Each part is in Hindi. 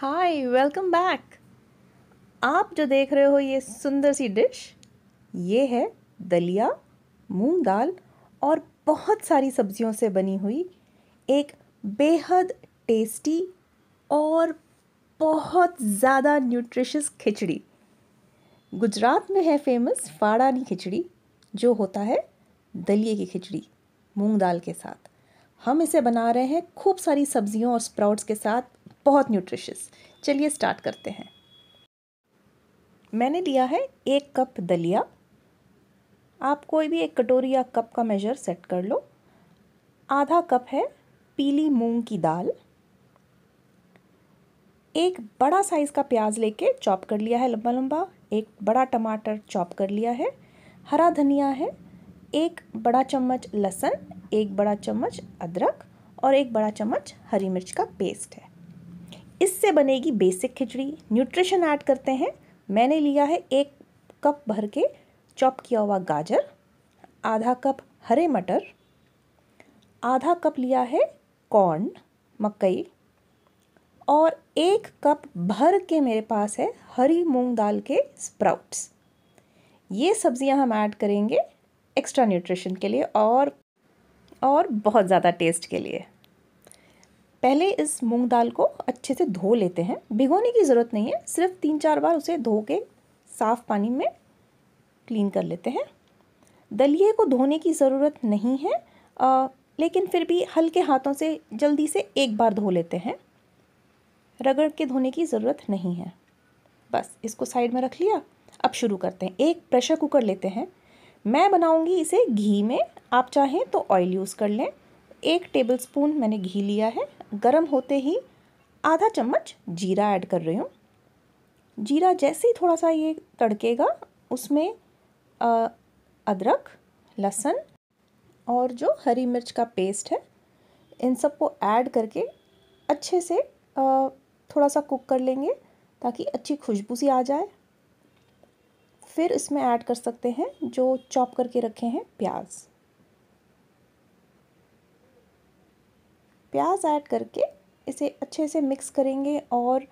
हाय वेलकम बैक आप जो देख रहे हो ये सुंदर सी डिश ये है दलिया मूंग दाल और बहुत सारी सब्जियों से बनी हुई एक बेहद टेस्टी और बहुत ज़्यादा न्यूट्रिशियस खिचड़ी गुजरात में है फेमस फाड़ानी खिचड़ी जो होता है दलिए की खिचड़ी मूंग दाल के साथ हम इसे बना रहे हैं खूब सारी सब्जियों और स्प्राउट्स के साथ बहुत न्यूट्रिशियस चलिए स्टार्ट करते हैं मैंने लिया है एक कप दलिया आप कोई भी एक कटोरी या कप का मेजर सेट कर लो आधा कप है पीली मूंग की दाल एक बड़ा साइज़ का प्याज लेके चॉप कर लिया है लंबा लंबा एक बड़ा टमाटर चॉप कर लिया है हरा धनिया है एक बड़ा चम्मच लहसुन एक बड़ा चम्मच अदरक और एक बड़ा चम्मच हरी मिर्च का पेस्ट है इससे बनेगी बेसिक खिचड़ी न्यूट्रिशन ऐड करते हैं मैंने लिया है एक कप भर के चॉप किया हुआ गाजर आधा कप हरे मटर आधा कप लिया है कॉर्न मकई और एक कप भर के मेरे पास है हरी मूंग दाल के स्प्राउट्स ये सब्ज़ियाँ हम ऐड करेंगे एक्स्ट्रा न्यूट्रिशन के लिए और और बहुत ज़्यादा टेस्ट के लिए पहले इस मूंग दाल को अच्छे से धो लेते हैं भिगोने की ज़रूरत नहीं है सिर्फ तीन चार बार उसे धो के साफ़ पानी में क्लीन कर लेते हैं दलिए को धोने की ज़रूरत नहीं है आ, लेकिन फिर भी हल्के हाथों से जल्दी से एक बार धो लेते हैं रगड़ के धोने की ज़रूरत नहीं है बस इसको साइड में रख लिया अब शुरू करते हैं एक प्रेशर कुकर लेते हैं मैं बनाऊंगी इसे घी में आप चाहें तो ऑयल यूज़ कर लें एक टेबलस्पून मैंने घी लिया है गरम होते ही आधा चम्मच जीरा ऐड कर रही हूँ जीरा जैसे ही थोड़ा सा ये तड़केगा उसमें अदरक लहसन और जो हरी मिर्च का पेस्ट है इन सबको ऐड करके अच्छे से आ, थोड़ा सा कुक कर लेंगे ताकि अच्छी खुशबू सी आ जाए फिर इसमें ऐड कर सकते हैं जो चॉप करके रखे हैं प्याज़ प्याज ऐड करके इसे अच्छे से मिक्स करेंगे और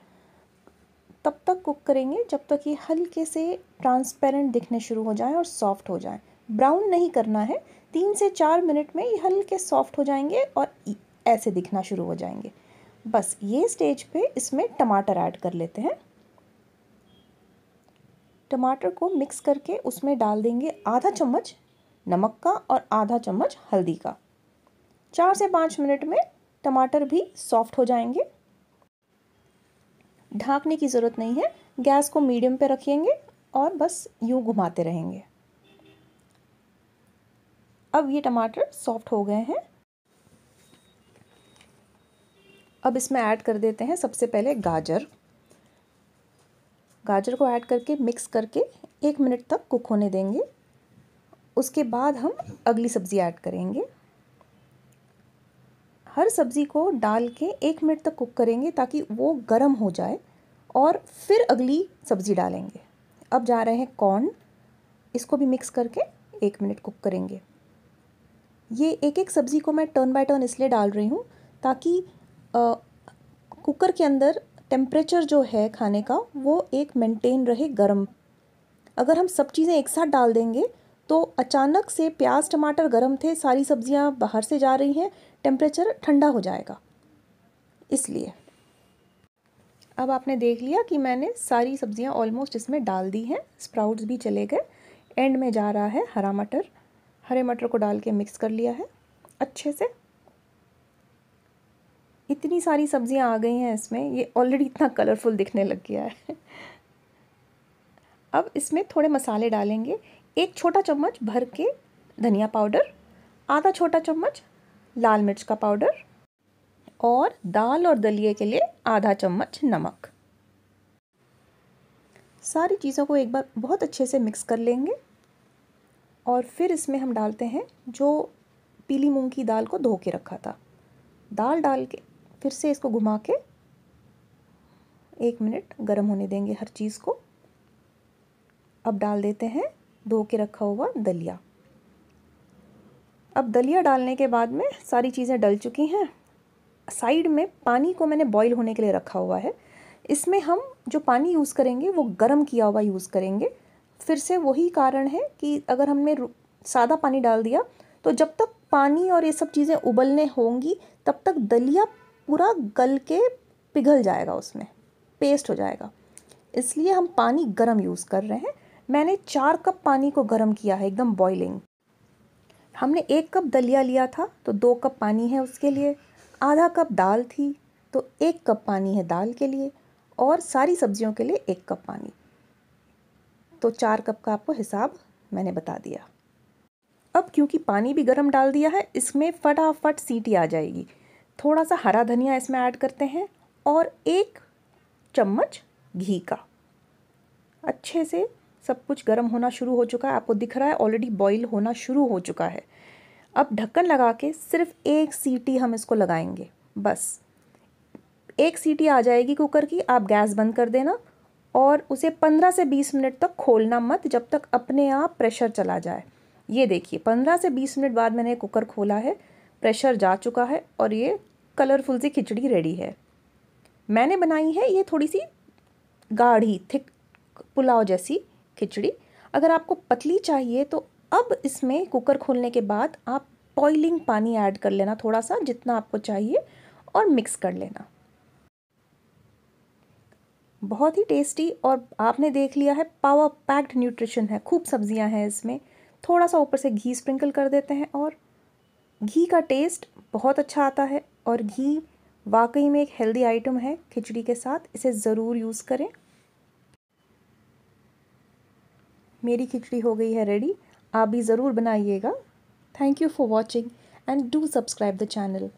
तब तक कुक करेंगे जब तक ये हल्के से ट्रांसपेरेंट दिखने शुरू हो जाए और सॉफ्ट हो जाए ब्राउन नहीं करना है तीन से चार मिनट में ये हल्के सॉफ्ट हो जाएंगे और ऐसे दिखना शुरू हो जाएंगे बस ये स्टेज पे इसमें टमाटर ऐड कर लेते हैं टमाटर को मिक्स करके उसमें डाल देंगे आधा चम्मच नमक का और आधा चम्मच हल्दी का चार से पाँच मिनट में टमाटर भी सॉफ्ट हो जाएंगे ढाँकने की ज़रूरत नहीं है गैस को मीडियम पे रखेंगे और बस यूँ घुमाते रहेंगे अब ये टमाटर सॉफ्ट हो गए हैं अब इसमें ऐड कर देते हैं सबसे पहले गाजर गाजर को ऐड करके मिक्स करके एक मिनट तक कुक होने देंगे उसके बाद हम अगली सब्ज़ी ऐड करेंगे हर सब्ज़ी को डाल के एक मिनट तक कुक करेंगे ताकि वो गर्म हो जाए और फिर अगली सब्ज़ी डालेंगे अब जा रहे हैं कॉर्न इसको भी मिक्स करके एक मिनट कुक करेंगे ये एक एक सब्ज़ी को मैं टर्न बाय टर्न इसलिए डाल रही हूँ ताकि आ, कुकर के अंदर टेम्परेचर जो है खाने का वो एक मेंटेन रहे गर्म अगर हम सब चीज़ें एक साथ डाल देंगे तो अचानक से प्याज टमाटर गर्म थे सारी सब्जियां बाहर से जा रही हैं टेम्परेचर ठंडा हो जाएगा इसलिए अब आपने देख लिया कि मैंने सारी सब्जियां ऑलमोस्ट इसमें डाल दी हैं स्प्राउट्स भी चले गए एंड में जा रहा है हरा मटर हरे मटर को डाल के मिक्स कर लिया है अच्छे से इतनी सारी सब्जियां आ गई हैं इसमें ये ऑलरेडी इतना कलरफुल दिखने लग गया है अब इसमें थोड़े मसाले डालेंगे एक छोटा चम्मच भर के धनिया पाउडर आधा छोटा चम्मच लाल मिर्च का पाउडर और दाल और दलिए के लिए आधा चम्मच नमक सारी चीज़ों को एक बार बहुत अच्छे से मिक्स कर लेंगे और फिर इसमें हम डालते हैं जो पीली मूंग की दाल को धो के रखा था दाल डाल के फिर से इसको घुमा के एक मिनट गर्म होने देंगे हर चीज़ को अब डाल देते हैं धो के रखा हुआ दलिया अब दलिया डालने के बाद में सारी चीज़ें डल चुकी हैं साइड में पानी को मैंने बॉईल होने के लिए रखा हुआ है इसमें हम जो पानी यूज़ करेंगे वो गर्म किया हुआ यूज़ करेंगे फिर से वही कारण है कि अगर हमने सादा पानी डाल दिया तो जब तक पानी और ये सब चीज़ें उबलने होंगी तब तक दलिया पूरा गल के पिघल जाएगा उसमें पेस्ट हो जाएगा इसलिए हम पानी गर्म यूज़ कर रहे हैं मैंने चार कप पानी को गर्म किया है एकदम बॉइलिंग हमने एक कप दलिया लिया था तो दो कप पानी है उसके लिए आधा कप दाल थी तो एक कप पानी है दाल के लिए और सारी सब्जियों के लिए एक कप पानी तो चार कप का आपको हिसाब मैंने बता दिया अब क्योंकि पानी भी गर्म डाल दिया है इसमें फटाफट सीटी आ जाएगी थोड़ा सा हरा धनिया इसमें ऐड करते हैं और एक चम्मच घी का अच्छे से सब कुछ गर्म होना शुरू हो चुका है आपको दिख रहा है ऑलरेडी बॉईल होना शुरू हो चुका है अब ढक्कन लगा के सिर्फ एक सीटी हम इसको लगाएंगे बस एक सीटी आ जाएगी कुकर की आप गैस बंद कर देना और उसे पंद्रह से बीस मिनट तक खोलना मत जब तक अपने आप प्रेशर चला जाए ये देखिए पंद्रह से बीस मिनट बाद मैंने कुकर खोला है प्रेशर जा चुका है और ये कलरफुल सी खिचड़ी रेडी है मैंने बनाई है ये थोड़ी सी गाढ़ी थिक पुलाव जैसी खिचड़ी अगर आपको पतली चाहिए तो अब इसमें कुकर खोलने के बाद आप बॉइलिंग पानी ऐड कर लेना थोड़ा सा जितना आपको चाहिए और मिक्स कर लेना बहुत ही टेस्टी और आपने देख लिया है पावर पैक्ड न्यूट्रिशन है खूब सब्जियां हैं इसमें थोड़ा सा ऊपर से घी स्प्रिंकल कर देते हैं और घी का टेस्ट बहुत अच्छा आता है और घी वाकई में एक हेल्दी आइटम है खिचड़ी के साथ इसे ज़रूर यूज़ करें मेरी खिचड़ी हो गई है रेडी आप भी ज़रूर बनाइएगा thank you for watching and do subscribe the channel